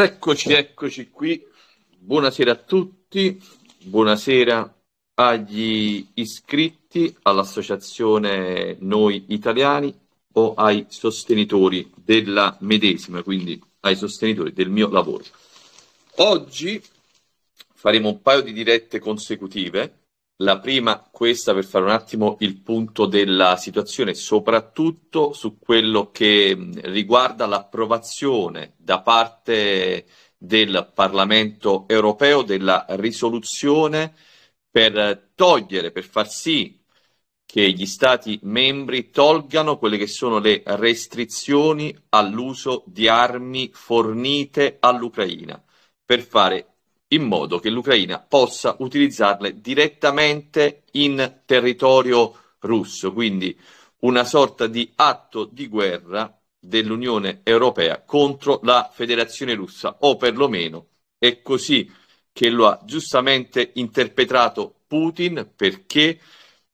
Eccoci, eccoci qui. Buonasera a tutti, buonasera agli iscritti all'associazione Noi Italiani o ai sostenitori della medesima, quindi ai sostenitori del mio lavoro. Oggi faremo un paio di dirette consecutive la prima, questa per fare un attimo il punto della situazione, soprattutto su quello che riguarda l'approvazione da parte del Parlamento europeo della risoluzione per togliere, per far sì che gli Stati membri tolgano quelle che sono le restrizioni all'uso di armi fornite all'Ucraina per fare in modo che l'Ucraina possa utilizzarle direttamente in territorio russo, quindi una sorta di atto di guerra dell'Unione Europea contro la Federazione Russa, o perlomeno è così che lo ha giustamente interpretato Putin perché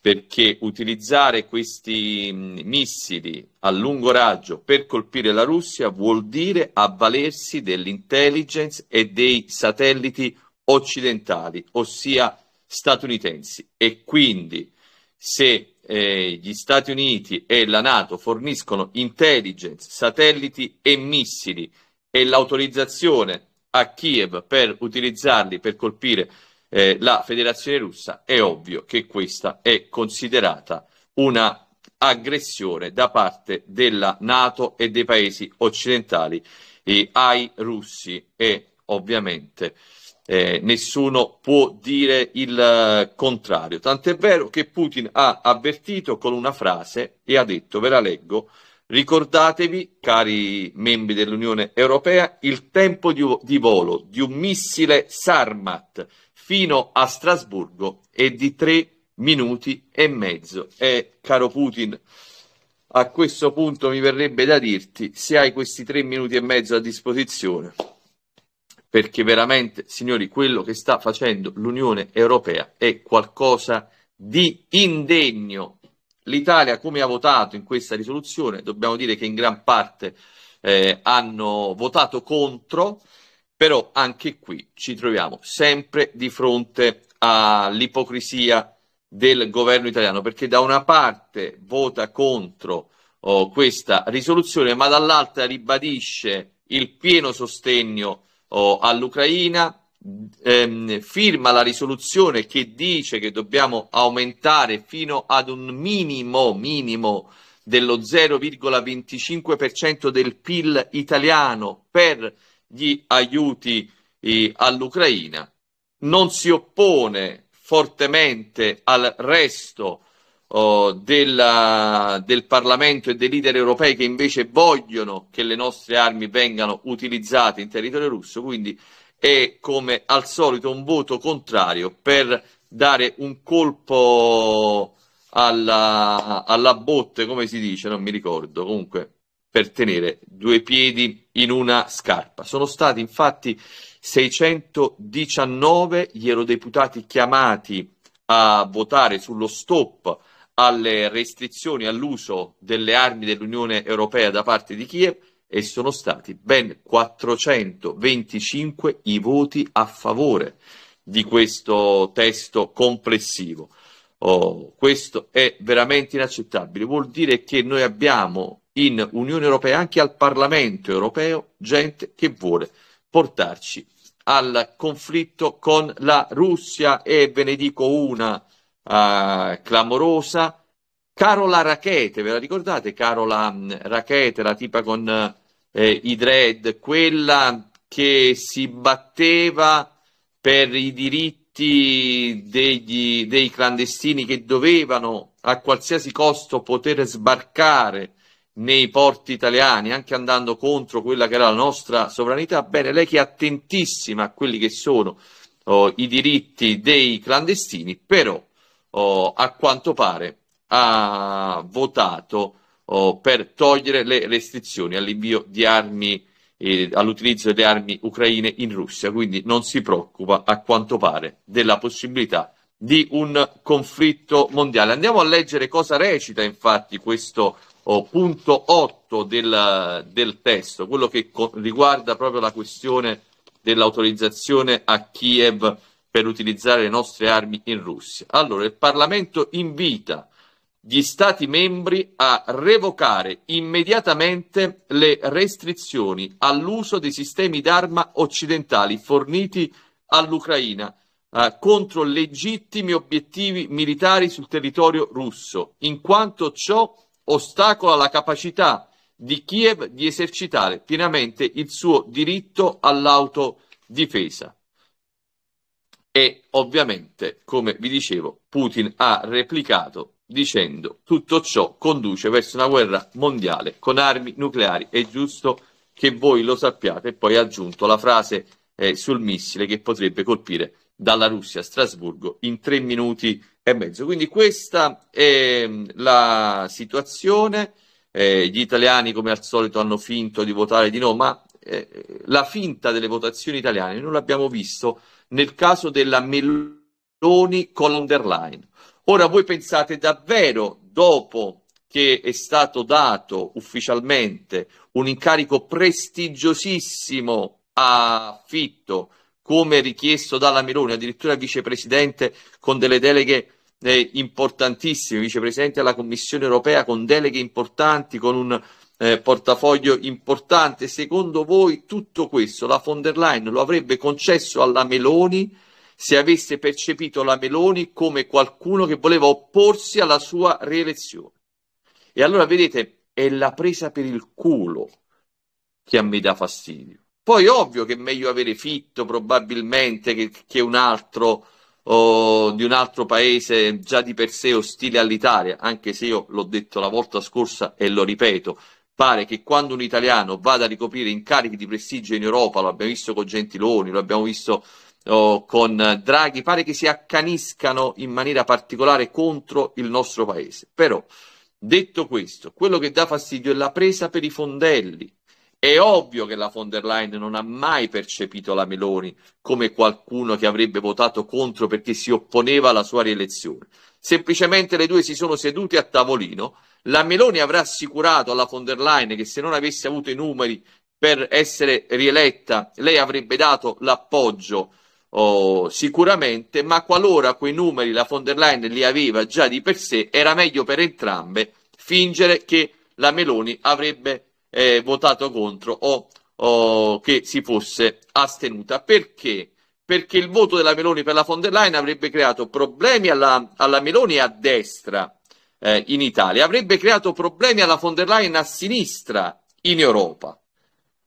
perché utilizzare questi mm, missili a lungo raggio per colpire la Russia vuol dire avvalersi dell'intelligence e dei satelliti occidentali, ossia statunitensi. E quindi se eh, gli Stati Uniti e la Nato forniscono intelligence, satelliti e missili e l'autorizzazione a Kiev per utilizzarli per colpire eh, la Federazione Russa, è ovvio che questa è considerata una aggressione da parte della Nato e dei paesi occidentali eh, ai russi e ovviamente eh, nessuno può dire il eh, contrario. Tant'è vero che Putin ha avvertito con una frase e ha detto, ve la leggo, ricordatevi, cari membri dell'Unione Europea, il tempo di, di volo di un missile Sarmat fino a Strasburgo è di tre minuti e mezzo. E caro Putin, a questo punto mi verrebbe da dirti, se hai questi tre minuti e mezzo a disposizione, perché veramente, signori, quello che sta facendo l'Unione Europea è qualcosa di indegno. L'Italia, come ha votato in questa risoluzione, dobbiamo dire che in gran parte eh, hanno votato contro, però anche qui ci troviamo sempre di fronte all'ipocrisia del governo italiano, perché da una parte vota contro oh, questa risoluzione, ma dall'altra ribadisce il pieno sostegno oh, all'Ucraina, ehm, firma la risoluzione che dice che dobbiamo aumentare fino ad un minimo, minimo dello 0,25% del PIL italiano per gli aiuti eh, all'Ucraina, non si oppone fortemente al resto oh, della, del Parlamento e dei leader europei che invece vogliono che le nostre armi vengano utilizzate in territorio russo, quindi è come al solito un voto contrario per dare un colpo alla, alla botte, come si dice, non mi ricordo, comunque per tenere due piedi in una scarpa. Sono stati infatti 619 gli eurodeputati chiamati a votare sullo stop alle restrizioni all'uso delle armi dell'Unione Europea da parte di Kiev e sono stati ben 425 i voti a favore di questo testo complessivo. Oh, questo è veramente inaccettabile, vuol dire che noi abbiamo in Unione Europea, anche al Parlamento Europeo, gente che vuole portarci al conflitto con la Russia e ve ne dico una uh, clamorosa. Carola Rachete, ve la ricordate? Carola mm, Rachete, la tipa con eh, i dread, quella che si batteva per i diritti degli, dei clandestini che dovevano a qualsiasi costo poter sbarcare nei porti italiani, anche andando contro quella che era la nostra sovranità, bene, lei che è attentissima a quelli che sono oh, i diritti dei clandestini, però oh, a quanto pare ha votato oh, per togliere le restrizioni all'invio di armi, eh, all'utilizzo delle armi ucraine in Russia, quindi non si preoccupa a quanto pare della possibilità di un conflitto mondiale. Andiamo a leggere cosa recita infatti questo punto 8 del, del testo, quello che co- riguarda proprio la questione dell'autorizzazione a Kiev per utilizzare le nostre armi in Russia. Allora, il Parlamento invita gli Stati membri a revocare immediatamente le restrizioni all'uso dei sistemi d'arma occidentali forniti all'Ucraina eh, contro legittimi obiettivi militari sul territorio russo, in quanto ciò ostacola la capacità di Kiev di esercitare pienamente il suo diritto all'autodifesa. E ovviamente, come vi dicevo, Putin ha replicato dicendo tutto ciò conduce verso una guerra mondiale con armi nucleari. È giusto che voi lo sappiate. E poi ha aggiunto la frase eh, sul missile che potrebbe colpire dalla Russia a Strasburgo in tre minuti e mezzo. Quindi questa è mm, la situazione. Eh, gli italiani, come al solito, hanno finto di votare di no, ma eh, la finta delle votazioni italiane non l'abbiamo visto nel caso della Meloni con von Ora voi pensate davvero, dopo che è stato dato ufficialmente un incarico prestigiosissimo a Fitto come richiesto dalla Meloni, addirittura vicepresidente con delle deleghe eh, importantissime, vicepresidente della Commissione europea con deleghe importanti, con un eh, portafoglio importante. Secondo voi tutto questo la von der Leyen lo avrebbe concesso alla Meloni se avesse percepito la Meloni come qualcuno che voleva opporsi alla sua rielezione? E allora vedete, è la presa per il culo che a me dà fastidio. Poi ovvio che è meglio avere Fitto probabilmente che, che un altro oh, di un altro paese già di per sé ostile all'Italia, anche se io l'ho detto la volta scorsa e lo ripeto, pare che quando un italiano vada a ricoprire incarichi di prestigio in Europa, lo abbiamo visto con Gentiloni, lo abbiamo visto oh, con Draghi, pare che si accaniscano in maniera particolare contro il nostro paese. Però, detto questo, quello che dà fastidio è la presa per i fondelli è ovvio che la von der Leyen non ha mai percepito la Meloni come qualcuno che avrebbe votato contro perché si opponeva alla sua rielezione. Semplicemente le due si sono sedute a tavolino. La Meloni avrà assicurato alla von der Leyen che se non avesse avuto i numeri per essere rieletta, lei avrebbe dato l'appoggio oh, sicuramente, ma qualora quei numeri la von der Leyen li aveva già di per sé, era meglio per entrambe fingere che la Meloni avrebbe eh, votato contro o, o, che si fosse astenuta. Perché? Perché il voto della Meloni per la von der Leyen avrebbe creato problemi alla, alla Meloni a destra eh, in Italia, avrebbe creato problemi alla von der Leyen a sinistra in Europa,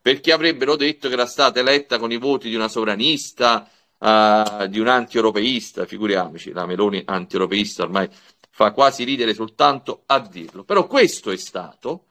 perché avrebbero detto che era stata eletta con i voti di una sovranista, Uh, di un anti-europeista, figuriamoci, la Meloni anti-europeista ormai fa quasi ridere soltanto a dirlo. Però questo è stato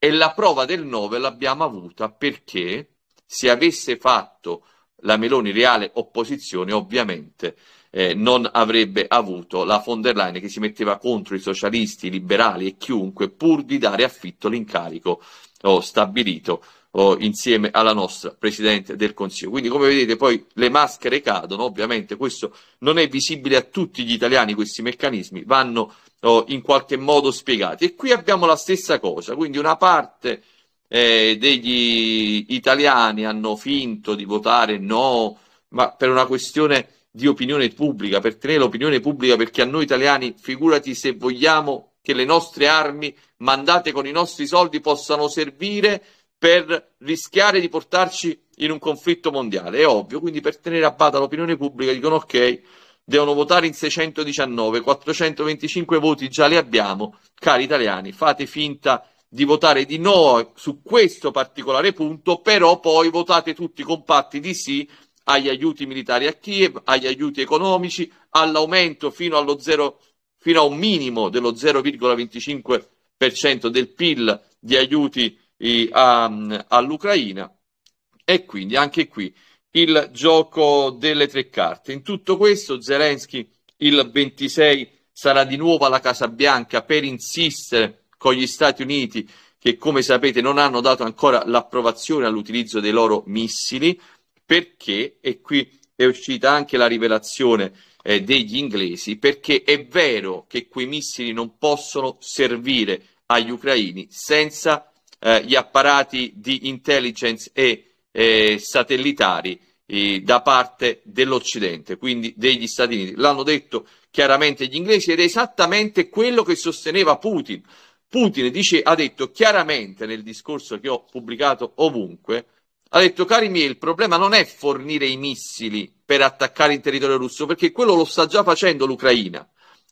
e la prova del 9 l'abbiamo avuta perché se avesse fatto la Meloni reale opposizione, ovviamente eh, non avrebbe avuto la von der Leyen che si metteva contro i socialisti, i liberali e chiunque pur di dare affitto l'incarico oh, stabilito oh, insieme alla nostra Presidente del Consiglio. Quindi come vedete poi le maschere cadono, ovviamente questo non è visibile a tutti gli italiani, questi meccanismi vanno oh, in qualche modo spiegati. E qui abbiamo la stessa cosa, quindi una parte eh, degli italiani hanno finto di votare no, ma per una questione di opinione pubblica, per tenere l'opinione pubblica, perché a noi italiani, figurati se vogliamo che le nostre armi mandate con i nostri soldi possano servire per rischiare di portarci in un conflitto mondiale, è ovvio, quindi per tenere a bada l'opinione pubblica dicono ok, devono votare in 619, 425 voti già li abbiamo, cari italiani, fate finta di votare di no su questo particolare punto, però poi votate tutti compatti di sì agli aiuti militari a Kiev, agli aiuti economici, all'aumento fino, allo zero, fino a un minimo dello 0,25% del PIL di aiuti i, um, all'Ucraina e quindi anche qui il gioco delle tre carte. In tutto questo Zelensky il 26 sarà di nuovo alla Casa Bianca per insistere con gli Stati Uniti che come sapete non hanno dato ancora l'approvazione all'utilizzo dei loro missili perché, e qui è uscita anche la rivelazione eh, degli inglesi, perché è vero che quei missili non possono servire agli ucraini senza eh, gli apparati di intelligence e eh, satellitari eh, da parte dell'Occidente, quindi degli Stati Uniti. L'hanno detto chiaramente gli inglesi ed è esattamente quello che sosteneva Putin. Putin dice, ha detto chiaramente nel discorso che ho pubblicato ovunque, ha detto cari miei, il problema non è fornire i missili per attaccare il territorio russo, perché quello lo sta già facendo l'Ucraina.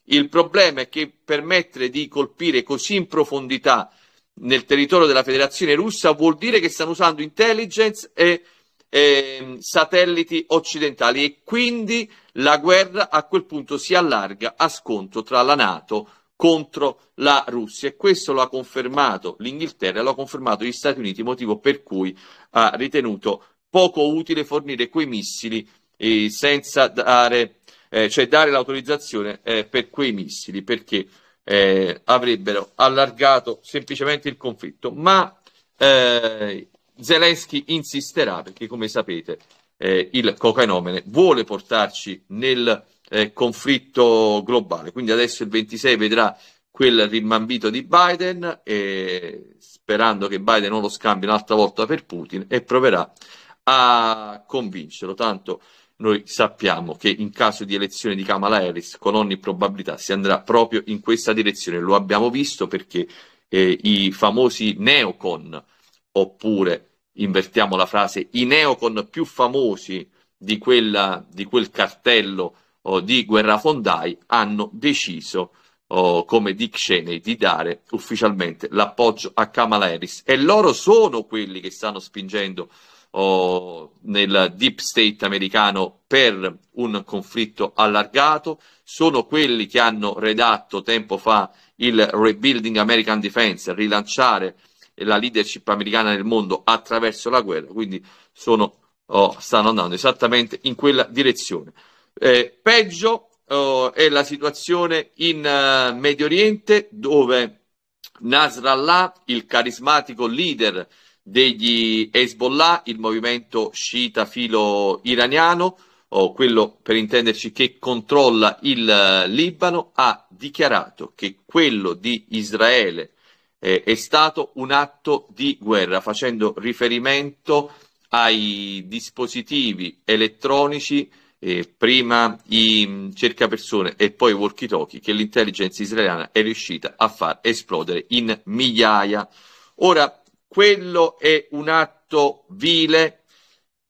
Il problema è che permettere di colpire così in profondità nel territorio della federazione russa vuol dire che stanno usando intelligence e, e satelliti occidentali e quindi la guerra a quel punto si allarga a scontro tra la Nato contro la Russia e questo lo ha confermato l'Inghilterra, lo ha confermato gli Stati Uniti, motivo per cui ha ritenuto poco utile fornire quei missili eh, senza dare, eh, cioè dare l'autorizzazione eh, per quei missili, perché eh, avrebbero allargato semplicemente il conflitto, ma eh, Zelensky insisterà perché, come sapete, eh, il cocainomene vuole portarci nel eh, conflitto globale. Quindi adesso il 26 vedrà quel rimambito di Biden, eh, sperando che Biden non lo scambi un'altra volta per Putin e proverà a convincerlo. Tanto noi sappiamo che in caso di elezione di Kamala Harris con ogni probabilità si andrà proprio in questa direzione, lo abbiamo visto perché eh, i famosi neocon, oppure invertiamo la frase, i neocon più famosi di, quella, di quel cartello oh, di Guerra Fondai hanno deciso Oh, come Dick Cheney di dare ufficialmente l'appoggio a Kamala Harris e loro sono quelli che stanno spingendo oh, nel deep state americano per un conflitto allargato, sono quelli che hanno redatto tempo fa il Rebuilding American Defense, rilanciare la leadership americana nel mondo attraverso la guerra, quindi sono, oh, stanno andando esattamente in quella direzione. Eh, peggio oh, è la situazione in uh, Medio Oriente dove Nasrallah, il carismatico leader degli Hezbollah, il movimento sciita filo iraniano, o quello per intenderci che controlla il eh, Libano, ha dichiarato che quello di Israele eh, è stato un atto di guerra, facendo riferimento ai dispositivi elettronici, eh, prima i mm, cercapersone e poi i walkie-talkie, che l'intelligence israeliana è riuscita a far esplodere in migliaia. Ora, quello è un atto vile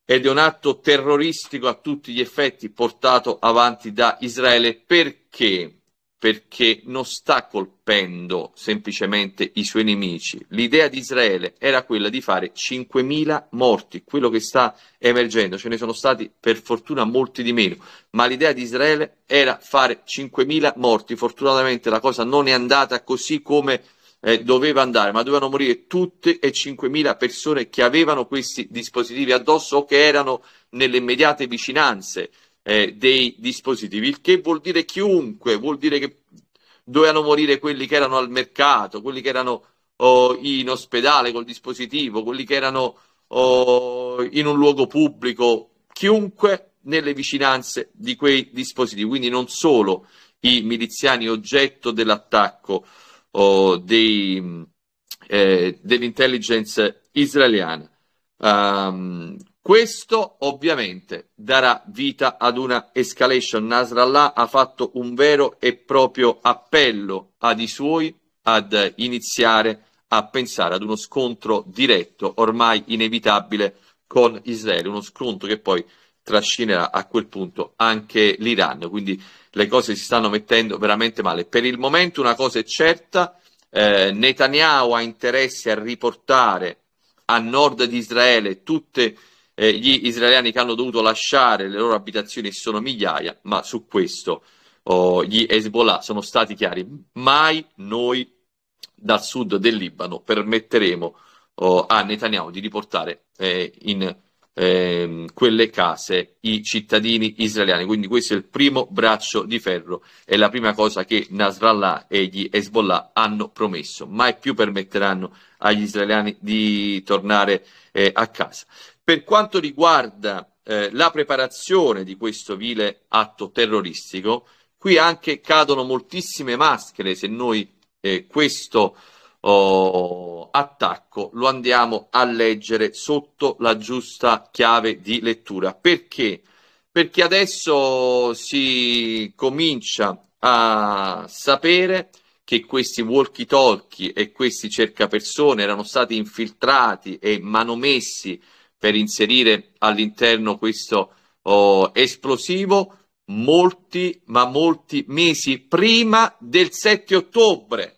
ed è un atto terroristico a tutti gli effetti portato avanti da Israele perché? perché non sta colpendo semplicemente i suoi nemici. L'idea di Israele era quella di fare 5.000 morti, quello che sta emergendo, ce ne sono stati per fortuna molti di meno, ma l'idea di Israele era fare 5.000 morti, fortunatamente la cosa non è andata così come eh, doveva andare, ma dovevano morire tutte e 5.000 persone che avevano questi dispositivi addosso o che erano nelle immediate vicinanze eh, dei dispositivi, il che vuol dire chiunque, vuol dire che dovevano morire quelli che erano al mercato, quelli che erano oh, in ospedale col dispositivo, quelli che erano oh, in un luogo pubblico, chiunque nelle vicinanze di quei dispositivi, quindi non solo i miliziani oggetto dell'attacco o dei, eh, dell'intelligence israeliana. Um, questo ovviamente darà vita ad una escalation. Nasrallah ha fatto un vero e proprio appello ad i suoi ad iniziare a pensare ad uno scontro diretto ormai inevitabile con Israele, uno scontro che poi trascinerà a quel punto anche l'Iran. Quindi le cose si stanno mettendo veramente male. Per il momento una cosa è certa, eh, Netanyahu ha interesse a riportare a nord di Israele tutti eh, gli israeliani che hanno dovuto lasciare le loro abitazioni, sono migliaia, ma su questo oh, gli Hezbollah sono stati chiari. Mai noi dal sud del Libano permetteremo oh, a Netanyahu di riportare eh, in Ehm, quelle case i cittadini israeliani. Quindi questo è il primo braccio di ferro, è la prima cosa che Nasrallah e gli Hezbollah hanno promesso. Mai più permetteranno agli israeliani di tornare eh, a casa. Per quanto riguarda eh, la preparazione di questo vile atto terroristico, qui anche cadono moltissime maschere se noi eh, questo Oh, oh, oh, attacco lo andiamo a leggere sotto la giusta chiave di lettura. Perché? Perché adesso si comincia a sapere che questi walkie talkie e questi cercapersone erano stati infiltrati e manomessi per inserire all'interno questo oh, esplosivo molti, ma molti mesi prima del 7 ottobre.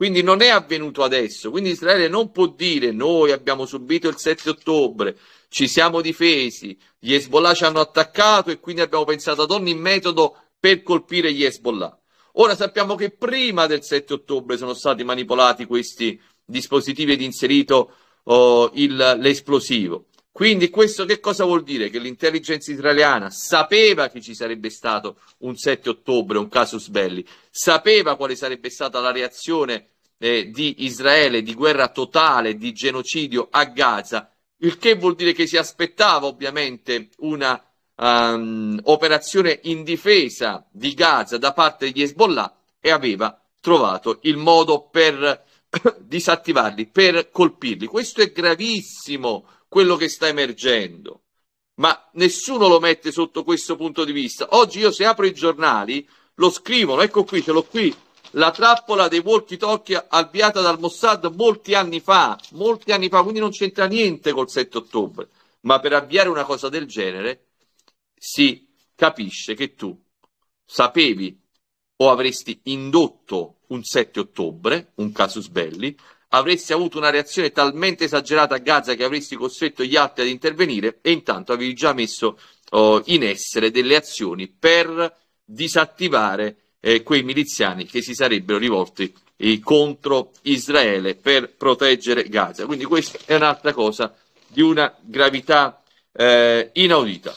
Quindi non è avvenuto adesso. Quindi Israele non può dire noi abbiamo subito il 7 ottobre, ci siamo difesi, gli Hezbollah ci hanno attaccato e quindi abbiamo pensato ad ogni metodo per colpire gli Hezbollah. Ora sappiamo che prima del 7 ottobre sono stati manipolati questi dispositivi ed inserito oh, il, l'esplosivo. Quindi questo che cosa vuol dire? Che l'intelligence israeliana sapeva che ci sarebbe stato un 7 ottobre, un casus belli, sapeva quale sarebbe stata la reazione eh, di Israele, di guerra totale, di genocidio a Gaza, il che vuol dire che si aspettava ovviamente una um, operazione in difesa di Gaza da parte di Hezbollah e aveva trovato il modo per disattivarli, per colpirli. Questo è gravissimo quello che sta emergendo, ma nessuno lo mette sotto questo punto di vista. Oggi io se apro i giornali lo scrivono, ecco qui, ce l'ho qui, la trappola dei walkie-talkie avviata dal Mossad molti anni fa, molti anni fa, quindi non c'entra niente col 7 ottobre, ma per avviare una cosa del genere si capisce che tu sapevi o avresti indotto un 7 ottobre, un casus belli, avresti avuto una reazione talmente esagerata a Gaza che avresti costretto gli altri ad intervenire e intanto avevi già messo oh, in essere delle azioni per disattivare eh, quei miliziani che si sarebbero rivolti eh, contro Israele per proteggere Gaza. Quindi questa è un'altra cosa di una gravità eh, inaudita.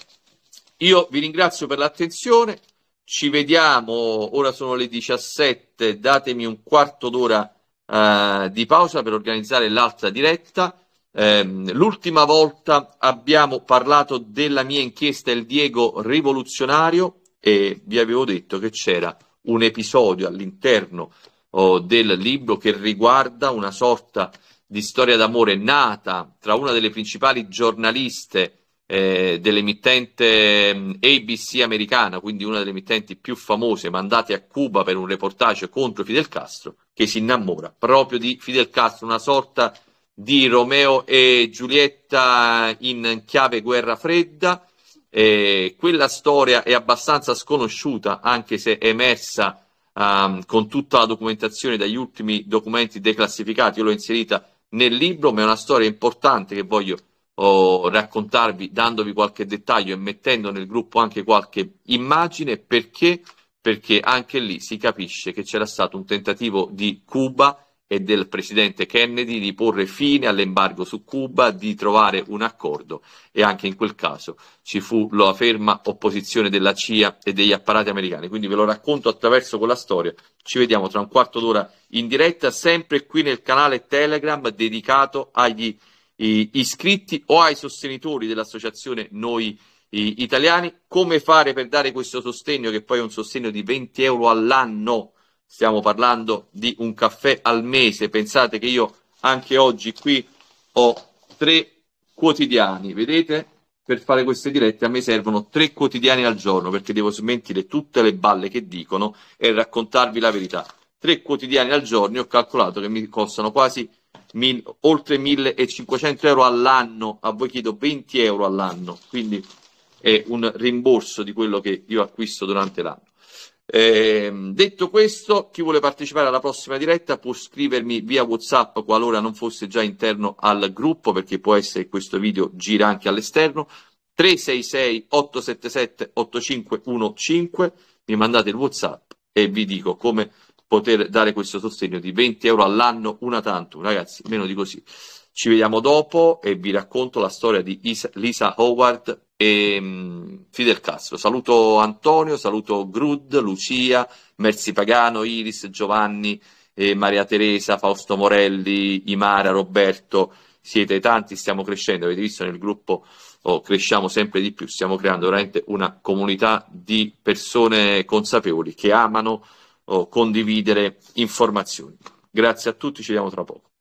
Io vi ringrazio per l'attenzione, ci vediamo, ora sono le 17, datemi un quarto d'ora eh, di pausa per organizzare l'altra diretta. Ehm, l'ultima volta abbiamo parlato della mia inchiesta Il Diego rivoluzionario e vi avevo detto che c'era un episodio all'interno oh, del libro che riguarda una sorta di storia d'amore nata tra una delle principali giornaliste eh, dell'emittente mm, ABC americana, quindi una delle emittenti più famose, mandate a Cuba per un reportage contro Fidel Castro, che si innamora proprio di Fidel Castro, una sorta di Romeo e Giulietta in chiave guerra fredda eh, quella storia è abbastanza sconosciuta, anche se è emersa um, con tutta la documentazione dagli ultimi documenti declassificati. Io l'ho inserita nel libro, ma è una storia importante che voglio oh, raccontarvi dandovi qualche dettaglio e mettendo nel gruppo anche qualche immagine perché perché anche lì si capisce che c'era stato un tentativo di Cuba e del presidente Kennedy di porre fine all'embargo su Cuba, di trovare un accordo e anche in quel caso ci fu la ferma opposizione della CIA e degli apparati americani. Quindi ve lo racconto attraverso quella storia. Ci vediamo tra un quarto d'ora in diretta, sempre qui nel canale Telegram dedicato agli iscritti o ai sostenitori dell'associazione Noi Italiani. Come fare per dare questo sostegno, che poi è un sostegno di 20 euro all'anno? stiamo parlando di un caffè al mese. Pensate che io anche oggi qui ho tre quotidiani, vedete? Per fare queste dirette a me servono tre quotidiani al giorno perché devo smentire tutte le balle che dicono e raccontarvi la verità. Tre quotidiani al giorno ho calcolato che mi costano quasi mil, oltre 1500 euro all'anno, a voi chiedo 20 euro all'anno, quindi è un rimborso di quello che io acquisto durante l'anno. Eh, detto questo, chi vuole partecipare alla prossima diretta può scrivermi via WhatsApp qualora non fosse già interno al gruppo, perché può essere che questo video gira anche all'esterno. 366 877 8515. Mi mandate il WhatsApp e vi dico come poter dare questo sostegno di 20 euro all'anno, una tanto, ragazzi, meno di così. Ci vediamo dopo e vi racconto la storia di Lisa Howard, e ehm, Fidel Castro. Saluto Antonio, saluto Grud, Lucia, Merzi Pagano, Iris, Giovanni, eh, Maria Teresa, Fausto Morelli, Imara, Roberto. Siete tanti, stiamo crescendo, avete visto nel gruppo oh, cresciamo sempre di più, stiamo creando veramente una comunità di persone consapevoli che amano oh, condividere informazioni. Grazie a tutti, ci vediamo tra poco.